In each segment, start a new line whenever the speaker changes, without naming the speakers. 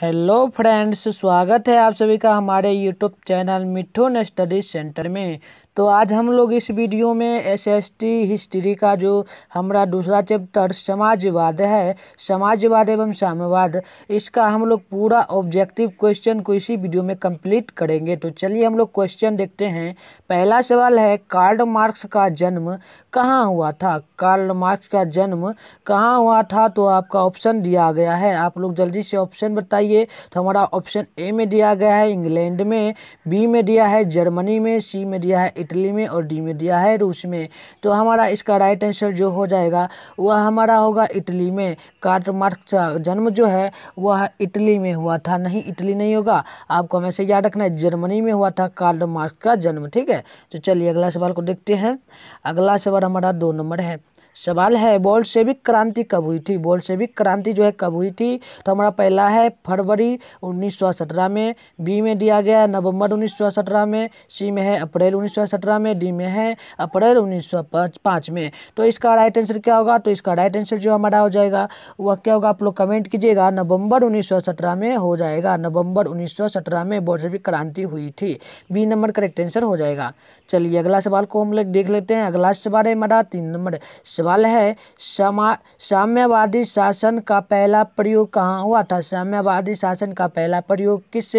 hello friends स्वागत है आप सभी का हमारे YouTube channel Mithun study centre में तो आज हम लोग इस वीडियो में एसएसटी हिस्ट्री का जो हमारा दूसरा चैप्टर समाजवाद है समाजवाद एवं साम्यवाद इसका हम लोग पूरा ऑब्जेक्टिव क्वेश्चन को इसी वीडियो में कंप्लीट करेंगे तो चलिए हम लोग क्वेश्चन देखते हैं पहला सवाल है कार्ल मार्क्स का जन्म कहाँ हुआ था कार्ल मार्क्स का जन्म कहाँ हुआ था तो आपका ऑप्शन दिया गया है आप लोग जल्दी से ऑप्शन बताइए तो हमारा ऑप्शन ए में दिया गया है इंग्लैंड में बी में दिया है जर्मनी में सी में दिया है इटली में और डी में दिया है रूस में तो हमारा इसका राइट आंसर जो हो जाएगा वह हमारा होगा इटली में कार्ट मार्क्स का जन्म जो है वह इटली में हुआ था नहीं इटली नहीं होगा आपको हमें से याद रखना है जर्मनी में हुआ था कार्ल मार्क्स का जन्म ठीक है तो चलिए अगला सवाल को देखते हैं अगला सवाल हमारा दो नंबर है सवाल है बोल्शेविक क्रांति कब हुई थी बोल्शेविक क्रांति जो है कब हुई थी तो हमारा पहला है फरवरी उन्नीस में बी में दिया गया है नवंबर उन्नीस में सी में है अप्रैल उन्नीस में डी में है अप्रैल उन्नीस में तो इसका राइट आंसर क्या होगा तो इसका राइट आंसर जो हमारा हो जाएगा वह क्या होगा आप लोग कमेंट कीजिएगा नवंबर उन्नीस में हो जाएगा नवंबर उन्नीस में बोल्शेविक क्रांति हुई थी बी नंबर करेक्ट आंसर हो जाएगा चलिए अगला सवाल को हम लोग देख लेते हैं अगला सवाल है हमारा तीन नंबर सवाल है समा साम्यवादी शासन का पहला प्रयोग कहाँ हुआ था साम्यवादी शासन का पहला प्रयोग किस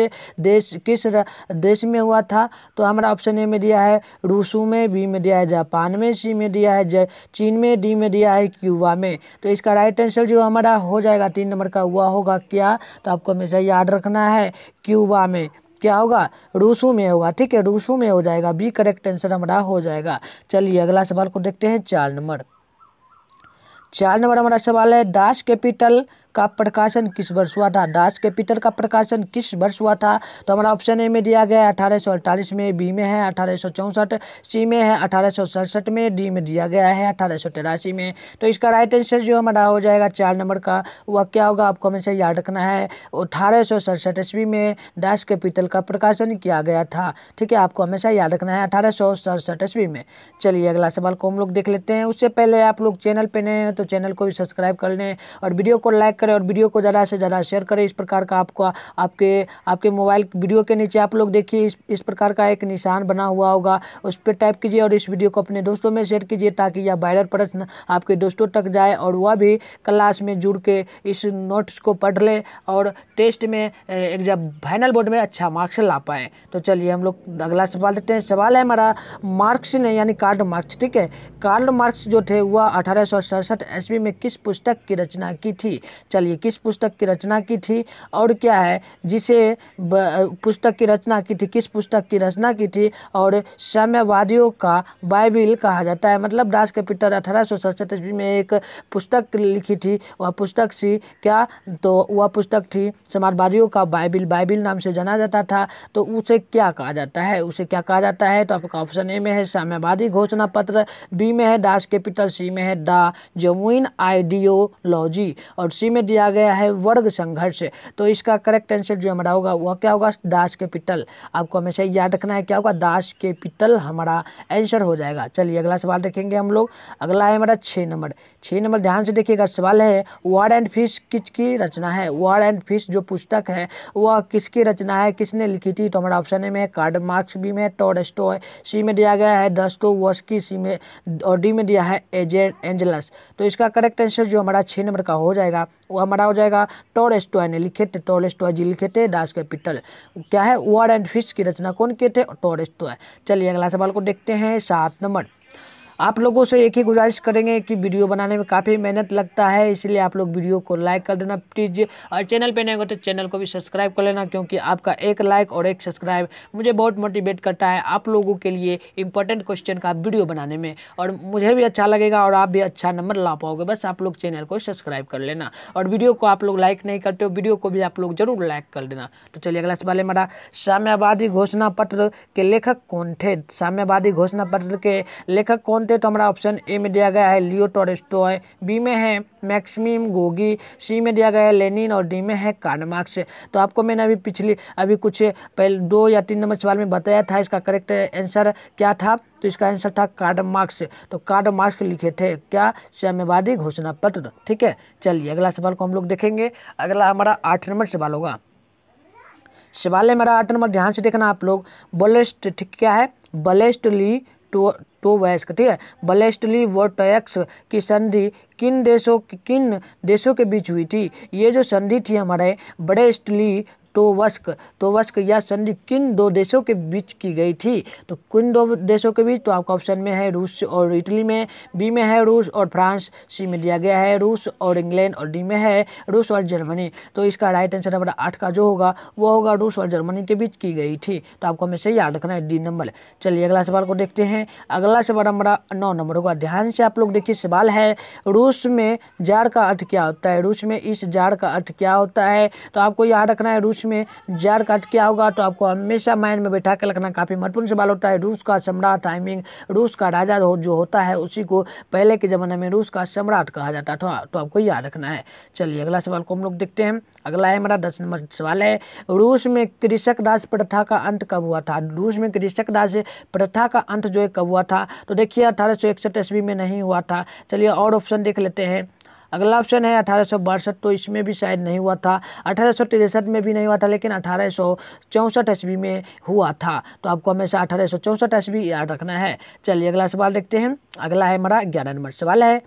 देश किस र, देश में हुआ था तो हमारा ऑप्शन ए में दिया है रूसू में बी में दिया है जापान में सी में दिया है चीन में डी में दिया है क्यूबा में तो इसका राइट आंसर जो हमारा हो जाएगा तीन नंबर का हुआ होगा क्या तो आपको हमेशा याद रखना है क्यूबा में क्या होगा रूसू में होगा ठीक है रूसू में हो जाएगा बी करेक्ट आंसर हमारा हो जाएगा चलिए अगला सवाल को देखते हैं चार नंबर चार नंबर हमारा सवाल है दास कैपिटल का प्रकाशन किस वर्ष हुआ था डास कैपिटल का प्रकाशन किस वर्ष हुआ था तो हमारा ऑप्शन ए में दिया गया है अठारह में बी में है अठारह सी में है अठारह में डी में दिया गया है अठारह में तो इसका राइट आंसर जो हमारा हो जाएगा चार नंबर का वह क्या होगा आपको हमेशा याद रखना है अठारह ईस्वी में डास कैपिटल का प्रकाशन किया गया था ठीक है आपको हमेशा याद रखना है अठारह ईस्वी में चलिए अगला सवाल को हम लोग देख लेते हैं उससे पहले आप लोग चैनल पर नए हैं तो चैनल को भी सब्सक्राइब कर लें और वीडियो को लाइक कर करें और वीडियो को ज़्यादा से ज़्यादा शेयर करें इस प्रकार का आपको आपके आपके मोबाइल वीडियो के नीचे आप लोग देखिए इस इस प्रकार का एक निशान बना हुआ होगा उस पर टाइप कीजिए और इस वीडियो को अपने दोस्तों में शेयर कीजिए ताकि यह वायरल प्रश्न आपके दोस्तों तक जाए और वह भी क्लास में जुड़ के इस नोट्स को पढ़ लें और टेस्ट में एग्जाम फाइनल बोर्ड में अच्छा मार्क्स ला पाए तो चलिए हम लोग अगला सवाल देते हैं सवाल है हमारा मार्क्स ने यानी कार्ड मार्क्स ठीक है कार्ड मार्क्स जो थे वह अठारह सौ ईस्वी में किस पुस्तक की रचना की थी चलिए किस पुस्तक की रचना की थी और क्या है जिसे पुस्तक की रचना की थी किस पुस्तक की रचना की थी और साम्यवादियों का बाइबिल कहा जाता है मतलब दास के पितर अठारह सौ सड़सठ ईस्वी में एक पुस्तक लिखी थी वह पुस्तक सी क्या तो वह पुस्तक थी समाजवादियों का बाइबिल बाइबिल नाम से जाना जाता था तो उसे क्या कहा जाता है उसे क्या कहा जाता है तो आपका ऑप्शन ए में है साम्यवादी घोषणा पत्र बी में है दास के पितर सी में है द जमुइन आइडियोलॉजी और सी में दिया गया है वर्ग संघर्ष तो इसका करेक्ट आंसर जो हमारा होगा वह क्या होगा दास कैपिटल आपको हमेशा याद रखना है क्या होगा दास कैपिटल हमारा आंसर हो जाएगा चलिए अगला सवाल देखेंगे हम लोग अगला है हमारा छः नंबर छः नंबर ध्यान से देखिएगा सवाल है वार एंड फिश किसकी रचना है वार एंड फिश जो पुस्तक है वह किसकी रचना है किसने लिखी थी तो हमारा ऑप्शन ए में कार्ड मार्क्स बी में टोरेस्टो है सी में दिया गया है डस्टो की सी में और डी में दिया है एजेंट एंजलस तो इसका करेक्ट आंसर जो हमारा छः नंबर का हो जाएगा वो हमारा हो जाएगा टोरेस्टोय ने लिखे थे टोरेस्टोय जी लिखे थे डास कैपिटल क्या है वार एंड फिश की रचना कौन किए थे टोरेस्टोय चलिए अगला सवाल को देखते हैं सात नंबर आप लोगों से एक ही गुजारिश करेंगे कि वीडियो बनाने में काफ़ी मेहनत लगता है इसलिए आप लोग वीडियो को लाइक कर देना प्लीज़ और चैनल पर नहीं होते तो चैनल को भी सब्सक्राइब कर लेना क्योंकि आपका एक लाइक और एक सब्सक्राइब मुझे बहुत मोटिवेट करता है आप लोगों के लिए इंपॉर्टेंट क्वेश्चन का वीडियो बनाने में और मुझे भी अच्छा लगेगा और आप भी अच्छा नंबर ला पाओगे बस आप लोग चैनल को सब्सक्राइब कर लेना और वीडियो को आप लोग लाइक नहीं करते हो वीडियो को भी आप लोग जरूर लाइक कर देना तो चलिए अगला सवाल है मेरा साम्यवादी घोषणा पत्र के लेखक कौन थे साम्यवादी घोषणा पत्र के लेखक कौन चलते तो हमारा ऑप्शन ए में दिया गया है लियो टोरेस्टो है बी में है मैक्सिमम गोगी सी में दिया गया है लेनिन और डी में है कार्डमार्क्स तो आपको मैंने अभी पिछली अभी कुछ पहले दो या तीन नंबर सवाल में बताया था इसका करेक्ट आंसर क्या था तो इसका आंसर था कार्ड मार्क्स तो कार्ड मार्क्स लिखे थे क्या साम्यवादी घोषणा पत्र ठीक है चलिए अगला सवाल को हम लोग देखेंगे अगला हमारा आठ नंबर सवाल होगा सवाल है मेरा आठ नंबर ध्यान से देखना आप लोग बलेस्ट ठीक क्या है बलेस्ट ली टो टू वैस्क ठीक है बलेस्टली वोटैक्स की संधि किन देशों किन देशों के बीच हुई थी ये जो संधि थी हमारे बड़ेस्टली टोवस्क तोवस्क यह संधि किन दो देशों के बीच की गई थी तो किन दो देशों के बीच तो आपका ऑप्शन में है रूस और इटली में बी में है रूस और फ्रांस सी में दिया गया है रूस और इंग्लैंड और डी में है रूस और जर्मनी तो इसका राइट आंसर नंबर आठ का जो होगा वो होगा रूस और जर्मनी के बीच की गई थी तो आपको हमेशा याद रखना है डी नंबर चलिए अगला सवाल को देखते हैं अगला सवाल हमारा नौ नंबर होगा ध्यान से आप लोग देखिए सवाल है रूस में जाड़ का अर्थ क्या होता है रूस में इस जाड़ का अर्थ क्या होता है तो आपको याद रखना है रूस में जार काट किया होगा तो आपको हमेशा माइंड में बैठा के रखना काफ़ी महत्वपूर्ण सवाल होता है रूस का सम्राट टाइमिंग रूस का राजा जो होता है उसी को पहले के ज़माने में रूस का सम्राट कहा जाता था तो आपको याद रखना है चलिए अगला सवाल को हम लोग देखते हैं अगला है हमारा दस नंबर सवाल है रूस में कृषक दास प्रथा का अंत कब हुआ था रूस में कृषक दास प्रथा का अंत जो है कब हुआ था तो देखिए अठारह सौ ईस्वी में नहीं हुआ था चलिए और ऑप्शन देख लेते हैं अगला ऑप्शन है अठारह तो इसमें भी शायद नहीं हुआ था अठारह में भी नहीं हुआ था लेकिन अठारह चौंसठ में हुआ था तो आपको हमेशा अठारह सौ याद रखना है चलिए अगला सवाल देखते हैं अगला है हमारा ग्यारह नंबर सवाल है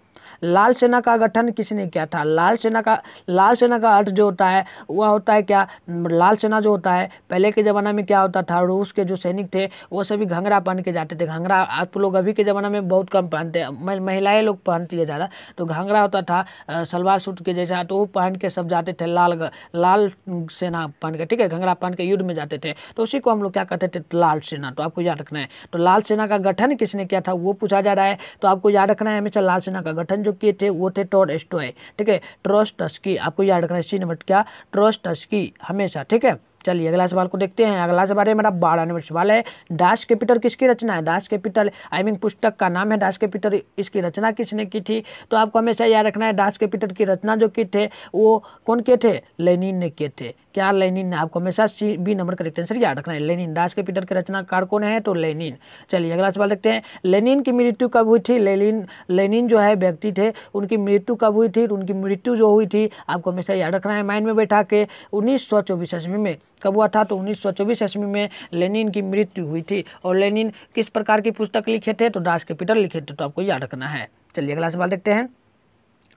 लाल सेना का गठन किसने किया था लाल सेना का लाल सेना का अर्थ जो होता है वह होता है क्या लाल सेना जो होता है पहले के ज़माना में क्या होता था रूस के जो सैनिक थे वो सभी घंघरा पहन के जाते थे घंघरा आप लोग अभी के ज़माना में बहुत कम पहनते हैं महिलाएं लोग पहनती है ज़्यादा तो घंघरा होता था सलवार सूट के जैसा तो वो पहन के सब जाते थे लाल लाल सेना पहन के ठीक है घंघरा पहन के युद्ध में जाते थे तो उसी को हम लोग क्या कहते थे लाल सेना तो आपको याद रखना है तो लाल सेना का गठन किसने किया था वो पूछा जा रहा है तो आपको याद रखना है हमेशा लाल सेना का गठन जो जो किए थे वो थे टॉड स्टोए ठीक है ट्रॉस टस्की आपको याद रखना है सी नंबर क्या ट्रॉस टस्की हमेशा ठीक है चलिए अगला सवाल को देखते हैं अगला सवाल है मेरा बारह नंबर सवाल है दास कैपिटल किसकी रचना है दास कैपिटल आई मीन पुस्तक का नाम है दास कैपिटल इसकी रचना किसने की थी तो आपको हमेशा याद रखना है दास कैपिटल की रचना जो की थे वो कौन के थे लेनिन ने किए थे क्या लेनिन ने आपको हमेशा C B number correct answer याद रखना है लेनिन दास कैपिटल रचना कार कौन है तो लेनिन चलिए अगला सवाल देखते हैं लेनिन की मृत्यु कब हुई थी लेनिन लेनिन जो है व्यक्ति थे उनकी मृत्यु कब हुई थी उनकी मृत्यु जो हुई थी आपको हमेशा याद रखना है माइंड में बैठा के उन्नीस सौ ईस्वी में कब हुआ था तो 1924 ईस्वी में लेनिन की मृत्यु हुई थी और लेनिन किस प्रकार की पुस्तक लिखे थे तो दास कैपिटल लिखे थे तो आपको याद रखना है चलिए अगला सवाल देखते हैं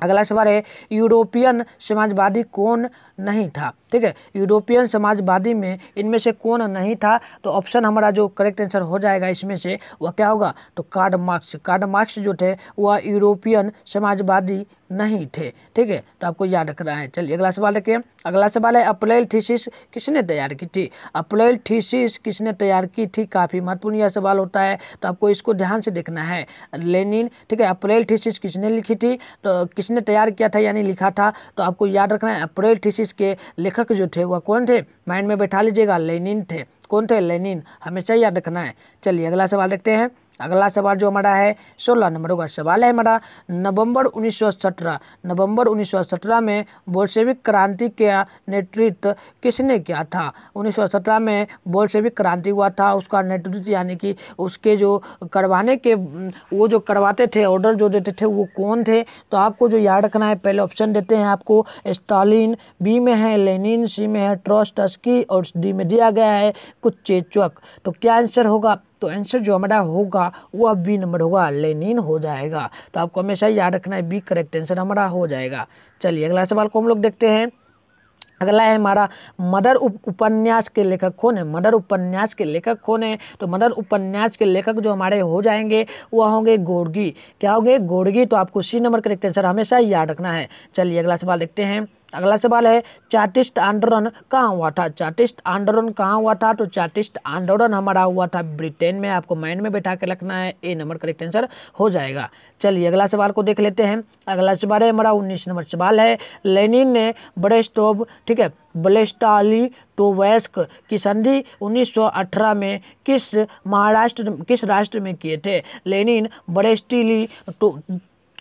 अगला सवाल है यूरोपियन समाजवादी कौन नहीं था ठीक है यूरोपियन समाजवादी में इनमें से कौन नहीं था तो ऑप्शन हमारा जो करेक्ट आंसर हो जाएगा इसमें से वह क्या होगा तो कार्ड मार्क्स कार्ड मार्क्स जो थे वह यूरोपियन समाजवादी नहीं थे ठीक है तो आपको याद रखना है चलिए अगला सवाल देखिए अगला सवाल है अप्लेल थीसिस किसने तैयार की थी अप्लेल थीसिस किसने तैयार की थी काफ़ी महत्वपूर्ण यह सवाल होता है तो आपको इसको ध्यान से देखना है लेनिन ठीक है अप्लेल थीसिस किसने लिखी थी तो किसने किसने तैयार किया था यानी लिखा था तो आपको याद रखना है अप्रैल थीसिस के लेखक जो थे वह कौन थे माइंड में बैठा लीजिएगा लेनिन थे कौन थे लेनिन हमेशा याद रखना है चलिए अगला सवाल देखते हैं अगला सवाल जो हमारा है सोलह नंबर का सवाल है हमारा नवंबर 1917 नवंबर 1917 में बोल्शेविक क्रांति का नेतृत्व किसने किया था 1917 में बोल्शेविक क्रांति हुआ था उसका नेतृत्व यानी कि उसके जो करवाने के वो जो करवाते थे ऑर्डर जो देते थे वो कौन थे तो आपको जो याद रखना है पहले ऑप्शन देते हैं आपको स्टालिन बी में है लेनिन सी में है ट्रॉस्टस्की और डी में दिया गया है कुछ चेचुअक तो क्या आंसर होगा तो आंसर जो हमारा होगा वह बी नंबर होगा लेनिन हो जाएगा तो आपको हमेशा याद रखना है बी करेक्ट आंसर हमारा हो जाएगा चलिए अगला सवाल को हम लोग देखते हैं अगला है हमारा मदर उपन्यास के लेखक कौन है मदर उपन्यास के लेखक कौन है तो मदर उपन्यास के लेखक जो हमारे हो जाएंगे वह होंगे गोड़गी क्या होंगे गोड़गी तो आपको सी नंबर करेक्ट आंसर हमेशा याद रखना है चलिए अगला सवाल देखते हैं अगला सवाल है चार्टिस्ट आंदोलन कहाँ हुआ था चार्टिस्ट आंदोलन कहाँ हुआ था तो चार्टिस्ट आंदोलन हमारा हुआ था ब्रिटेन में आपको माइंड में बैठा के रखना है ए नंबर करेक्ट आंसर हो जाएगा चलिए अगला सवाल को देख लेते हैं अगला सवाल है हमारा उन्नीस नंबर सवाल है लेनिन ने स्टोव ठीक है ब्लेस्टाली टोवैस्क की संधि 1918 में किस महाराष्ट्र किस राष्ट्र में किए थे लेनिन स्टीली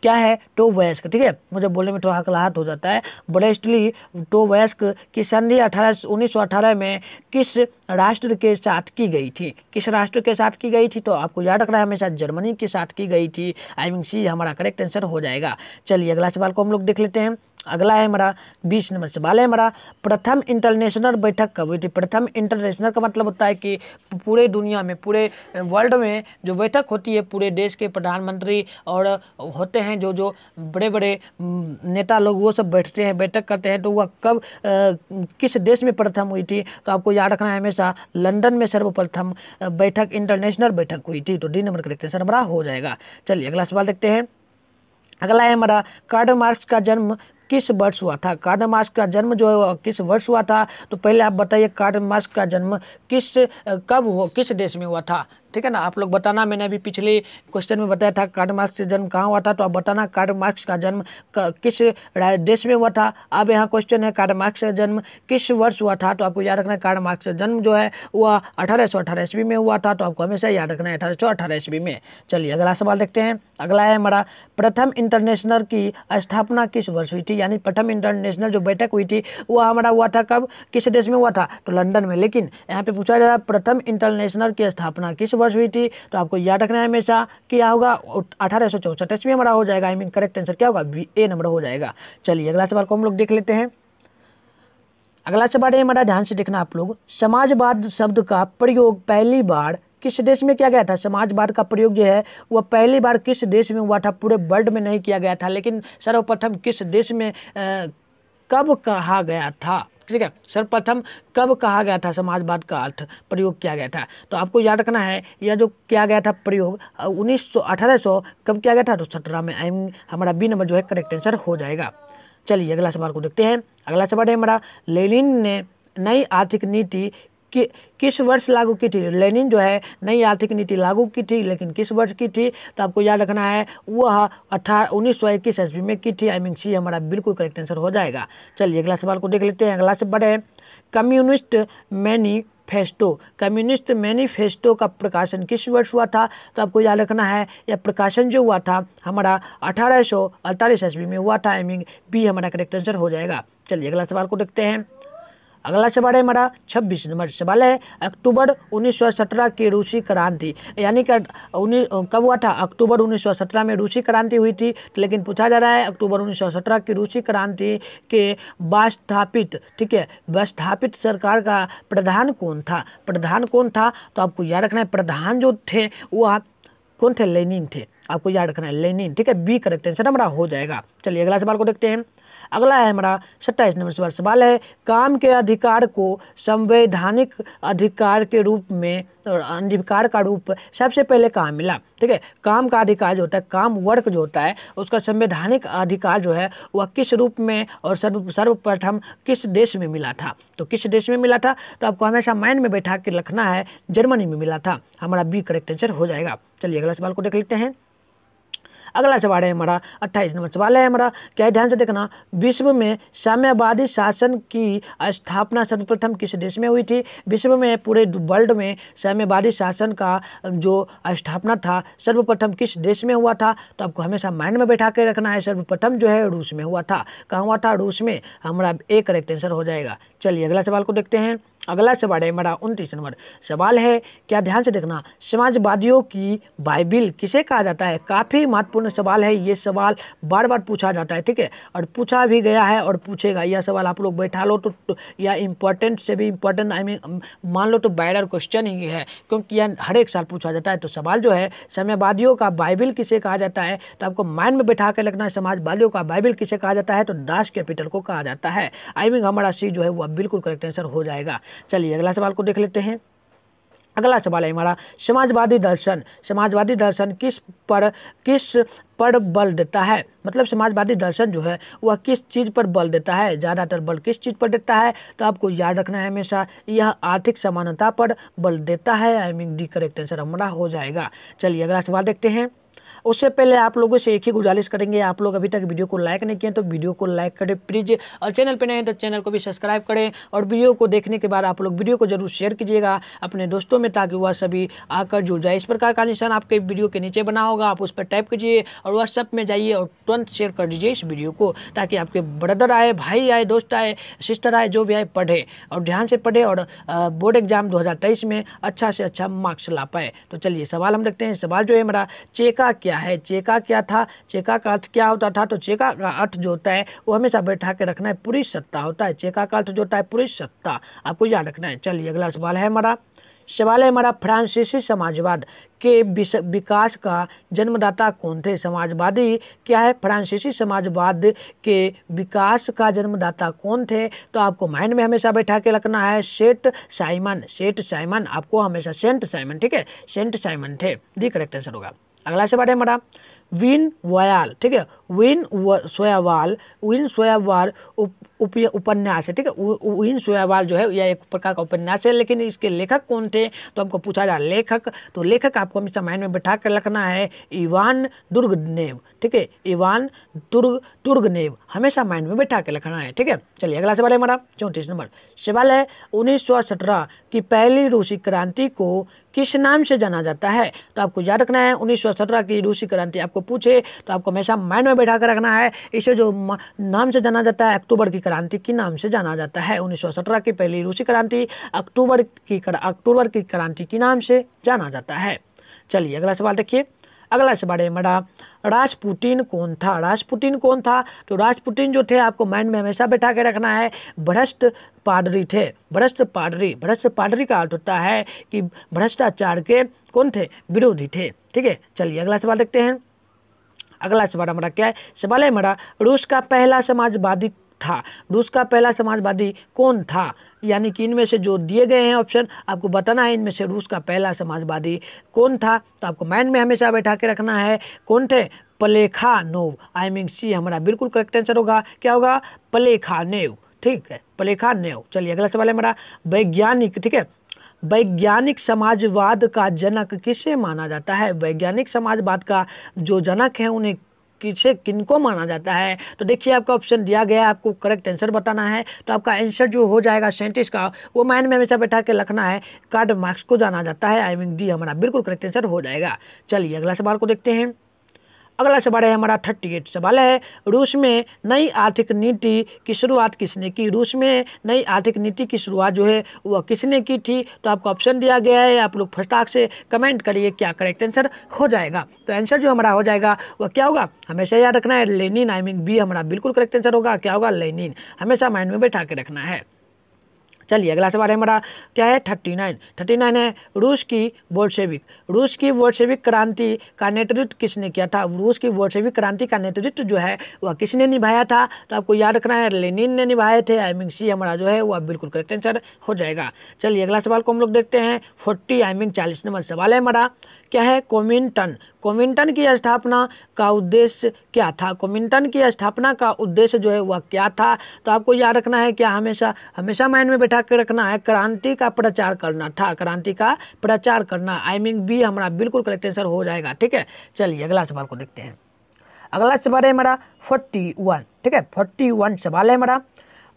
क्या है टो वयस्क ठीक है मुझे बोलने में थोड़ा हकलाहत हो जाता है ब्रेस्टली टो वयस्क की संधि अठारह उन्नीस में किस राष्ट्र के साथ की गई थी किस राष्ट्र के साथ की गई थी तो आपको याद रखना है हमेशा जर्मनी के साथ की गई थी आई मीन सी हमारा करेक्ट आंसर हो जाएगा चलिए अगला सवाल को हम लोग देख लेते हैं अगला है हमारा बीस नंबर सवाल है हमारा प्रथम इंटरनेशनल बैठक कब हुई थी प्रथम इंटरनेशनल का मतलब होता है कि पूरे दुनिया में पूरे वर्ल्ड में जो बैठक होती है पूरे देश के प्रधानमंत्री और होते हैं जो जो बड़े बड़े नेता लोग वो सब बैठते हैं बैठक करते हैं तो वह कब किस देश में प्रथम हुई थी तो आपको याद रखना है हमेशा लंदन में सर्वप्रथम बैठक इंटरनेशनल बैठक हुई थी तो डी नंबर करेक्ट आंसर हमारा हो जाएगा चलिए अगला सवाल देखते हैं अगला है हमारा कार्ड मार्क्स का जन्म किस वर्ष हुआ था कार्ड मास का जन्म जो है किस वर्ष हुआ था तो पहले आप बताइए कार्ड मास का जन्म किस कब हुआ किस देश में हुआ था ठीक है ना आप लोग बताना मैंने अभी पिछले क्वेश्चन में बताया था कार्ड मार्क्स से जन्म कहाँ हुआ था तो आप बताना कार्ड मार्क्स का जन्म किस देश में हुआ था अब यहाँ क्वेश्चन है कार्ड मार्क्स का जन्म किस वर्ष हुआ था तो आपको याद रखना है कार्ड मार्क्स का जन्म जो है वह अठारह सौ अठारह ईस्वी में हुआ था तो आपको हमेशा याद रखना है अठारह सौ अठारह ईस्वी में चलिए अगला सवाल देखते हैं अगला है हमारा प्रथम इंटरनेशनल की स्थापना किस वर्ष हुई थी यानी प्रथम इंटरनेशनल जो बैठक हुई थी वह हमारा हुआ था कब किस देश में हुआ था तो लंदन में लेकिन यहाँ पे पूछा जा रहा है प्रथम इंटरनेशनल की स्थापना किस वर्ष हुई थी तो आपको याद रखना है हमेशा क्या होगा अठारह सौ चौसठ ईस्वी हमारा हो जाएगा आई मीन करेक्ट आंसर क्या होगा बी ए नंबर हो जाएगा चलिए अगला सवाल को हम लोग देख लेते हैं अगला सवाल है हमारा ध्यान से देखना आप लोग समाजवाद शब्द का प्रयोग पहली बार किस देश में किया गया था समाजवाद का प्रयोग जो है वह पहली बार किस देश में हुआ था पूरे वर्ल्ड में नहीं किया गया था लेकिन सर्वप्रथम किस देश में आ, कब कहा गया था ठीक है सर्वप्रथम कब कहा गया था समाजवाद का अर्थ प्रयोग किया गया था तो आपको याद रखना है यह जो किया गया था प्रयोग उन्नीस सौ अठारह सौ कब किया गया था तो सत्रह में एम हमारा बी नंबर जो है करेक्ट आंसर हो जाएगा चलिए अगला सवाल को देखते हैं अगला सवाल है हमारा लेलिन ने नई आर्थिक नीति कि किस वर्ष लागू की थी लेनिन जो है नई आर्थिक नीति लागू की थी लेकिन किस वर्ष की थी तो आपको याद रखना है वह अठारह उन्नीस सौ इक्कीस ईस्वी में की थी आई मीन सी हमारा बिल्कुल करेक्ट आंसर हो जाएगा चलिए अगला सवाल को देख लेते हैं अगला से बढ़े communist manifesto communist manifesto का प्रकाशन किस वर्ष हुआ था तो आपको याद रखना है यह प्रकाशन जो हुआ था हमारा अठारह सौ ईस्वी में हुआ था आई मीन बी हमारा करेक्ट आंसर हो जाएगा चलिए अगला सवाल को देखते हैं अगला सवाल है हमारा छब्बीस नंबर सवाल है अक्टूबर उन्नीस की रूसी क्रांति यानी कि उन्नीस कब हुआ था अक्टूबर उन्नीस में रूसी क्रांति हुई थी लेकिन पूछा जा रहा है अक्टूबर उन्नीस की रूसी क्रांति के वास्थापित ठीक है वास्थापित सरकार का प्रधान कौन था प्रधान कौन था तो आपको याद रखना है प्रधान जो थे वो आप कौन थे लेनिन थे आपको याद रखना है लेनिन ठीक है बी करेक्ट आंसर हमारा हो जाएगा चलिए अगला सवाल को देखते हैं अगला है हमारा सत्ताईस नंबर सवाल सवाल है काम के अधिकार को संवैधानिक अधिकार के रूप में और अधिकार का रूप सबसे पहले कहाँ मिला ठीक है काम का अधिकार जो होता है काम वर्क जो होता है उसका संवैधानिक अधिकार जो है वह किस रूप में और सर्व सर्वप्रथम किस देश में मिला था तो किस देश में मिला था तो आपको हमेशा माइंड में बैठा के रखना है जर्मनी में मिला था हमारा बी करेक्ट आंसर हो जाएगा चलिए अगला सवाल को देख लेते हैं अगला सवाल है हमारा अट्ठाईस नंबर सवाल है हमारा क्या ध्यान से देखना विश्व में साम्यवादी शासन की स्थापना सर्वप्रथम किस देश में हुई थी विश्व में पूरे वर्ल्ड में साम्यवादी शासन का जो स्थापना था सर्वप्रथम किस देश में हुआ था तो आपको हमेशा माइंड में बैठा के रखना है सर्वप्रथम जो है रूस में हुआ था कहाँ हुआ था रूस में हमारा एक करेक्ट आंसर हो जाएगा चलिए अगला सवाल को देखते हैं अगला सवाल है मेरा उनतीस नंबर सवाल है क्या ध्यान से देखना समाजवादियों की बाइबिल किसे कहा जाता है काफ़ी महत्वपूर्ण सवाल है ये सवाल बार बार पूछा जाता है ठीक है और पूछा भी गया है और पूछेगा यह सवाल आप लोग बैठा लो तो, तो या इम्पोर्टेंट से भी इम्पोर्टेंट आई मीन मान लो तो बायर क्वेश्चन ही है क्योंकि यह हर एक साल पूछा जाता है तो सवाल जो है समयवादियों का बाइबिल किसे कहा जाता है तो आपको माइंड में बैठा कर लगना है समाजवादियों का बाइबिल किसे कहा जाता है तो दास कैपिटल को कहा जाता है आई मीन हमारा सी जो है वह बिल्कुल करेक्ट आंसर हो जाएगा चलिए अगला सवाल को देख लेते हैं अगला सवाल है हमारा समाजवादी दर्शन समाजवादी दर्शन किस पर किस पर बल देता है मतलब समाजवादी दर्शन जो है वह किस चीज़ पर बल देता है ज़्यादातर बल किस चीज़ पर देता है तो आपको याद रखना है हमेशा यह आर्थिक समानता पर बल देता है I mean D correct answer हमारा हो जाएगा चलिए अगला सवाल देखते हैं उससे पहले आप लोगों से एक ही गुजारिश करेंगे आप लोग अभी तक वीडियो को लाइक नहीं किए तो वीडियो को लाइक करें प्लीज़ और चैनल पर नहीं तो चैनल को भी सब्सक्राइब करें और वीडियो को देखने के बाद आप लोग वीडियो को जरूर शेयर कीजिएगा अपने दोस्तों में ताकि वह सभी आकर जुड़ जाए इस प्रकार का निशान आपके वीडियो के नीचे बना होगा आप उस पर टाइप कीजिए और व्हाट्सअप में जाइए और तुरंत शेयर कर दीजिए इस वीडियो को ताकि आपके ब्रदर आए भाई आए दोस्त आए सिस्टर आए जो भी आए पढ़े और ध्यान से पढ़े और बोर्ड एग्जाम 2023 में अच्छा से अच्छा मार्क्स ला पाए तो चलिए सवाल हम देखते हैं सवाल जो है हमारा चेका क्या लिया है चेका क्या था चेका का अर्थ क्या होता था तो चेका का अर्थ जो होता है वो हमेशा बैठा के रखना है पुरुष सत्ता होता है चेका का अर्थ जो होता है पुरुष सत्ता आपको याद रखना है चलिए अगला सवाल है हमारा सवाल है हमारा फ्रांसीसी समाजवाद के विकास का जन्मदाता कौन थे समाजवादी क्या है फ्रांसीसी समाजवाद के विकास का जन्मदाता कौन थे तो आपको माइंड में हमेशा बैठा के रखना है सेठ साइमन सेठ साइमन आपको हमेशा सेंट साइमन ठीक है सेंट साइमन थे दी करेक्ट आंसर होगा अगला से बैठे मैडम विन वयाल ठीक है विन सोयावाल विन सोयावाल उप उपन्यास है ठीक है उन सोयावाल जो है यह एक प्रकार का उपन्यास है लेकिन इसके लेखक कौन थे तो हमको पूछा जा लेखक तो लेखक आपको हमेशा माइंड में बैठा कर रखना है इवान दुर्गनेव ठीक है इवान दुर्ग दुर्गनेव हमेशा माइंड में बैठा के रखना है ठीक है चलिए अगला सवाल है हमारा चौंतीस नंबर सवाल है उन्नीस की पहली रूसी क्रांति को किस नाम से जाना जाता है तो आपको याद रखना है उन्नीस की रूसी क्रांति आपको पूछे तो आपको हमेशा माइंड में बैठा कर रखना है इसे जो नाम से जाना जाता है अक्टूबर की क्रांति के नाम से जाना जाता है उन्नीस की पहली रूसी क्रांति अक्टूबर की अक्टूबर की क्रांति के नाम से जाना जाता है चलिए अगला सवाल देखिए अगला सवाल है मरा राजपुटिन कौन था राजपुटिन कौन था तो राजपुटिन जो थे आपको माइंड में हमेशा बैठा के रखना है भ्रष्ट पादरी थे भ्रष्ट पादरी भ्रष्ट पादरी का अर्थ होता है कि भ्रष्टाचार के कौन थे विरोधी थे ठीक है चलिए अगला सवाल देखते हैं अगला सवाल हमारा क्या है सवाल है हमारा रूस का पहला समाजवादी था रूस का पहला समाजवादी कौन था यानी कि इनमें से जो दिए गए हैं ऑप्शन आपको बताना है इनमें से रूस का पहला समाजवादी कौन था तो आपको माइंड में हमेशा बैठा के रखना है कौन थे पलेखा नोव आई मीन सी हमारा बिल्कुल करेक्ट आंसर होगा क्या होगा पलेखा नेव ठीक है पलेखा नेव चलिए अगला सवाल है हमारा वैज्ञानिक ठीक है वैज्ञानिक समाजवाद का जनक किसे माना जाता है वैज्ञानिक समाजवाद का जो जनक है उन्हें किसे किनको माना जाता है तो देखिए आपका ऑप्शन दिया गया आपको करेक्ट आंसर बताना है तो आपका आंसर जो हो जाएगा सैंतीस का वो माइंड में हमेशा बैठा के रखना है कार्ड मार्क्स को जाना जाता है आई मीन डी हमारा बिल्कुल करेक्ट आंसर हो जाएगा चलिए अगला सवाल को देखते हैं अगला सवाल है हमारा थर्टी एट सवाल है रूस में नई आर्थिक नीति की शुरुआत किसने की रूस में नई आर्थिक नीति की शुरुआत जो है वह किसने की थी तो आपको ऑप्शन दिया गया है आप लोग फटाक से कमेंट करिए क्या करेक्ट आंसर हो जाएगा तो आंसर जो हमारा हो जाएगा वह क्या होगा हमेशा याद रखना है लेनिन आई मीन बी हमारा बिल्कुल करेक्ट आंसर होगा क्या होगा लेनिन हमेशा माइंड में बैठा के रखना है चलिए अगला सवाल है हमारा क्या है थर्टी नाइन थर्टी नाइन है रूस की बोल्शेविक रूस की बोल्शेविक क्रांति का नेतृत्व किसने किया था रूस की बोल्शेविक क्रांति का नेतृत्व जो है वह किसने निभाया था तो आपको याद रखना है लेनिन ने निभाए थे आई मीन सी हमारा जो है वह बिल्कुल करेक्ट आंसर हो जाएगा चलिए अगला सवाल को हम लोग देखते हैं फोर्टी आई मीन चालीस नंबर सवाल है हमारा क्या है कोमिंटन कोमिंटन की स्थापना का उद्देश्य क्या था कोमिंटन की स्थापना का उद्देश्य जो है वह क्या था तो आपको याद रखना है क्या हमेशा हमेशा माइंड में बैठा कर रखना है क्रांति का प्रचार करना था क्रांति का प्रचार करना आई मीन बी हमारा बिल्कुल करेक्ट आंसर हो जाएगा ठीक है चलिए अगला सवाल को देखते हैं अगला सवाल है हमारा फोर्टी वन ठीक है फोर्टी वन सवाल है हमारा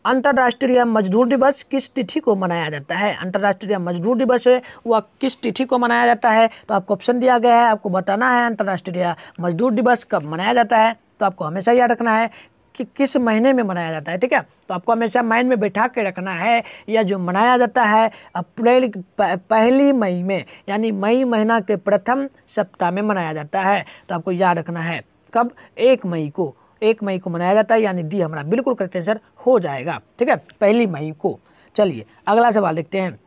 अंतर्राष्ट्रीय मजदूर दिवस किस तिथि को मनाया जाता है अंतर्राष्ट्रीय मजदूर दिवस है वह किस तिथि को मनाया जाता है तो आपको ऑप्शन दिया गया है आपको बताना है अंतर्राष्ट्रीय मजदूर दिवस कब मनाया जाता है तो आपको हमेशा याद रखना है कि किस महीने में मनाया जाता है ठीक है तो आपको हमेशा माइंड में बैठा के रखना है या जो मनाया जाता है अप्रैल पहली मई में यानी मई महीना के प्रथम सप्ताह में मनाया जाता है तो आपको याद रखना है कब एक मई को एक मई को मनाया जाता है यानी डी हमारा बिल्कुल करेक्ट आंसर हो जाएगा ठीक है पहली मई को चलिए अगला सवाल देखते हैं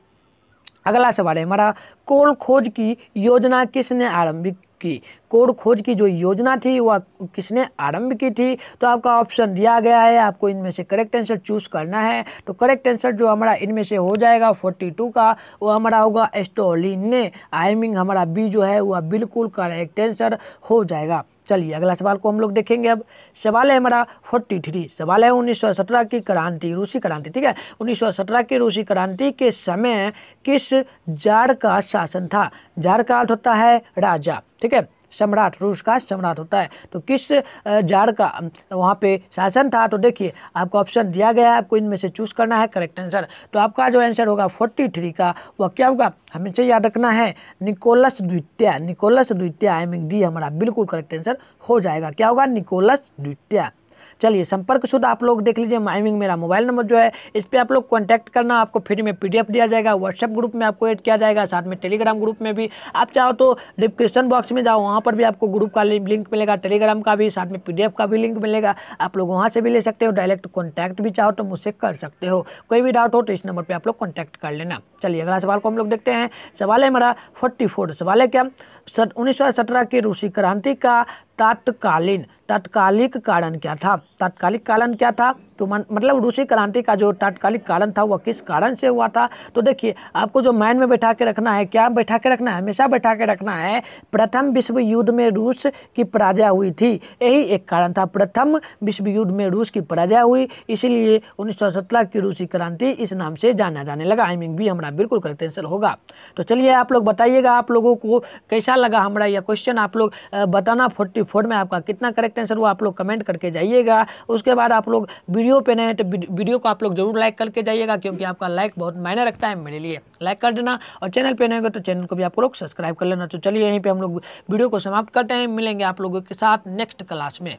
अगला सवाल है हमारा कोल खोज की योजना किसने आरंभ की कोल खोज की जो योजना थी वह किसने आरंभ की थी तो आपका ऑप्शन दिया गया है आपको इनमें से करेक्ट आंसर चूज करना है तो करेक्ट आंसर जो हमारा इनमें से हो जाएगा 42 का वो हमारा होगा एस्टोलिन ने आइमिंग हमारा बी जो है वह बिल्कुल करेक्ट आंसर हो जाएगा चलिए अगला सवाल को हम लोग देखेंगे अब सवाल है हमारा फोर्टी थ्री सवाल है उन्नीस सौ सत्रह की क्रांति रूसी क्रांति ठीक है उन्नीस सौ सत्रह की रूसी क्रांति के समय किस जार का शासन था जार का अर्थ होता है राजा ठीक है सम्राट रूस का सम्राट होता है तो किस जार का वहाँ पे शासन था तो देखिए आपको ऑप्शन दिया गया है आपको इनमें से चूज करना है करेक्ट आंसर तो आपका जो आंसर होगा फोर्टी थ्री का वह क्या होगा हमेशा याद रखना है निकोलस द्वितीय निकोलस द्वितीय आई मीन डी हमारा बिल्कुल करेक्ट आंसर हो जाएगा क्या होगा निकोलस द्वितीय चलिए संपर्क शुद्ध आप लोग देख लीजिए माइमिंग मेरा मोबाइल नंबर जो है इस पर आप लोग कॉन्टैक्ट करना आपको फ्री में पी दिया जाएगा व्हाट्सएप ग्रुप में आपको एड किया जाएगा साथ में टेलीग्राम ग्रुप में भी आप चाहो तो डिस्क्रिप्शन बॉक्स में जाओ वहाँ पर भी आपको ग्रुप का लिंक मिलेगा टेलीग्राम का भी साथ में पी का भी लिंक मिलेगा आप लोग वहाँ से भी ले सकते हो डायरेक्ट कॉन्टैक्ट भी चाहो तो मुझसे कर सकते हो कोई भी डाउट हो तो इस नंबर पर आप लोग कॉन्टैक्ट कर लेना चलिए अगला सवाल को हम लोग देखते हैं सवाल है हमारा फोर्टी सवाल है क्या सर उन्नीस की रूसी क्रांति का तात्कालीन तात्कालिक कारण क्या था तात्कालिक कारण क्या था तो मन, मतलब रूसी क्रांति का जो तात्कालिक कारण था वह किस कारण से हुआ था तो देखिए आपको जो माइंड में बैठा के रखना है क्या बैठा के रखना है हमेशा बैठा के रखना है प्रथम विश्व युद्ध में रूस की पराजय हुई थी यही एक कारण था प्रथम विश्व युद्ध में रूस की पराजय हुई इसीलिए उन्नीस की रूसी क्रांति इस नाम से जाना जाने लगा आई मीन भी हमारा बिल्कुल करेक्ट आंसर होगा तो चलिए आप लोग बताइएगा आप लोगों को कैसा लगा हमारा यह क्वेश्चन आप लोग बताना फोर्टी में आपका कितना करेक्ट आंसर हुआ आप लोग कमेंट करके जाइएगा उसके बाद आप लोग वीडियो वीडियो पे नए हैं तो वीडियो को आप लोग जरूर लाइक करके जाइएगा क्योंकि आपका लाइक बहुत मायने रखता है मेरे लिए लाइक कर देना और चैनल पे नए हो तो चैनल को भी आप लोग सब्सक्राइब कर लेना तो चलिए यहीं पर हम लोग वीडियो को समाप्त करते हैं मिलेंगे आप लोगों के साथ नेक्स्ट क्लास में